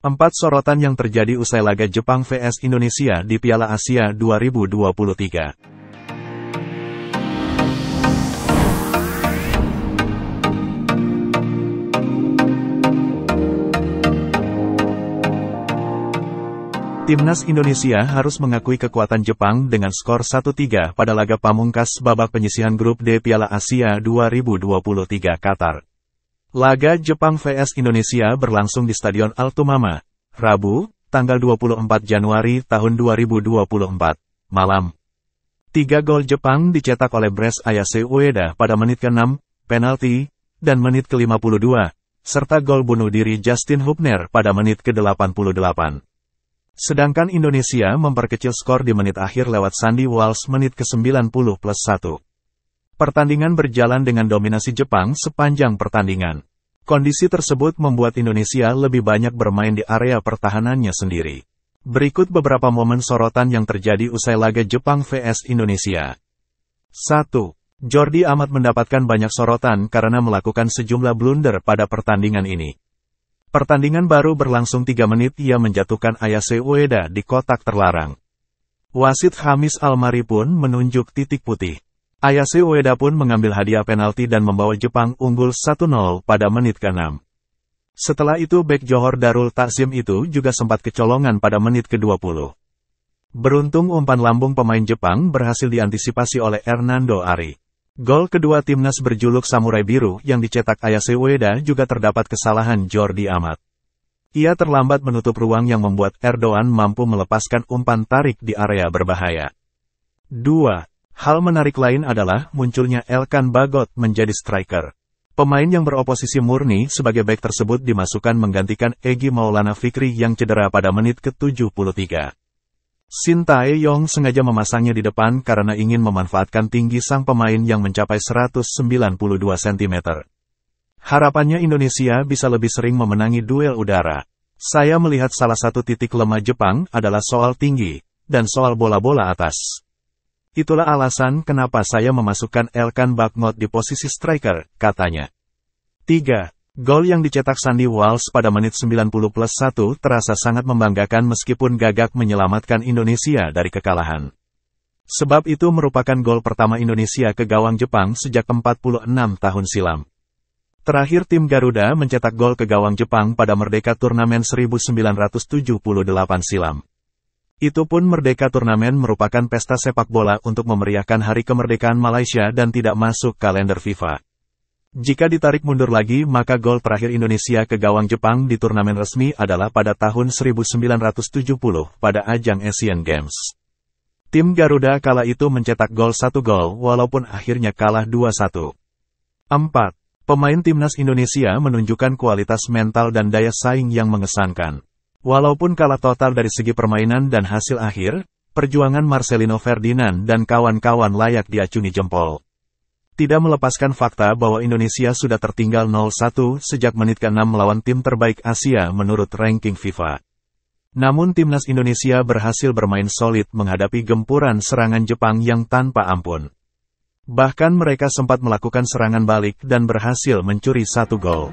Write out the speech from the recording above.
Empat sorotan yang terjadi usai laga Jepang vs Indonesia di Piala Asia 2023. Timnas Indonesia harus mengakui kekuatan Jepang dengan skor 1-3 pada laga pamungkas babak penyisihan grup D Piala Asia 2023 Qatar. Laga Jepang vs Indonesia berlangsung di Stadion Altumama, Rabu, tanggal 24 Januari tahun 2024, malam. Tiga gol Jepang dicetak oleh Bres Ayase Ueda pada menit ke-6, penalti, dan menit ke-52, serta gol bunuh diri Justin Hubner pada menit ke-88. Sedangkan Indonesia memperkecil skor di menit akhir lewat Sandy Walsh menit ke-90 plus 1. Pertandingan berjalan dengan dominasi Jepang sepanjang pertandingan. Kondisi tersebut membuat Indonesia lebih banyak bermain di area pertahanannya sendiri. Berikut beberapa momen sorotan yang terjadi usai laga Jepang vs Indonesia. 1. Jordi amat mendapatkan banyak sorotan karena melakukan sejumlah blunder pada pertandingan ini. Pertandingan baru berlangsung 3 menit ia menjatuhkan Ayase Ueda di kotak terlarang. Wasit Hamis Almari pun menunjuk titik putih. Ayase Ueda pun mengambil hadiah penalti dan membawa Jepang unggul 1-0 pada menit ke-6. Setelah itu bek Johor Darul Takzim itu juga sempat kecolongan pada menit ke-20. Beruntung umpan lambung pemain Jepang berhasil diantisipasi oleh Hernando Ari. Gol kedua timnas berjuluk Samurai Biru yang dicetak Ayase Ueda juga terdapat kesalahan Jordi Amat. Ia terlambat menutup ruang yang membuat Erdogan mampu melepaskan umpan tarik di area berbahaya. 2. Hal menarik lain adalah munculnya Elkan Bagot menjadi striker. Pemain yang beroposisi murni sebagai back tersebut dimasukkan menggantikan Egi Maulana Fikri yang cedera pada menit ke-73. Sinta yong sengaja memasangnya di depan karena ingin memanfaatkan tinggi sang pemain yang mencapai 192 cm. Harapannya Indonesia bisa lebih sering memenangi duel udara. Saya melihat salah satu titik lemah Jepang adalah soal tinggi, dan soal bola-bola atas. Itulah alasan kenapa saya memasukkan Elkan Bagnot di posisi striker, katanya. 3. Gol yang dicetak Sandy Walsh pada menit 90 plus 1 terasa sangat membanggakan meskipun gagak menyelamatkan Indonesia dari kekalahan. Sebab itu merupakan gol pertama Indonesia ke gawang Jepang sejak 46 tahun silam. Terakhir tim Garuda mencetak gol ke gawang Jepang pada Merdeka Turnamen 1978 silam. Itu pun Merdeka Turnamen merupakan pesta sepak bola untuk memeriahkan hari kemerdekaan Malaysia dan tidak masuk kalender FIFA. Jika ditarik mundur lagi maka gol terakhir Indonesia ke gawang Jepang di turnamen resmi adalah pada tahun 1970 pada ajang Asian Games. Tim Garuda kala itu mencetak gol satu gol walaupun akhirnya kalah 2-1. 4. Pemain timnas Indonesia menunjukkan kualitas mental dan daya saing yang mengesankan. Walaupun kalah total dari segi permainan dan hasil akhir, perjuangan Marcelino Ferdinand dan kawan-kawan layak diacungi jempol. Tidak melepaskan fakta bahwa Indonesia sudah tertinggal 0-1 sejak menit ke-6 melawan tim terbaik Asia menurut ranking FIFA. Namun timnas Indonesia berhasil bermain solid menghadapi gempuran serangan Jepang yang tanpa ampun. Bahkan mereka sempat melakukan serangan balik dan berhasil mencuri satu gol.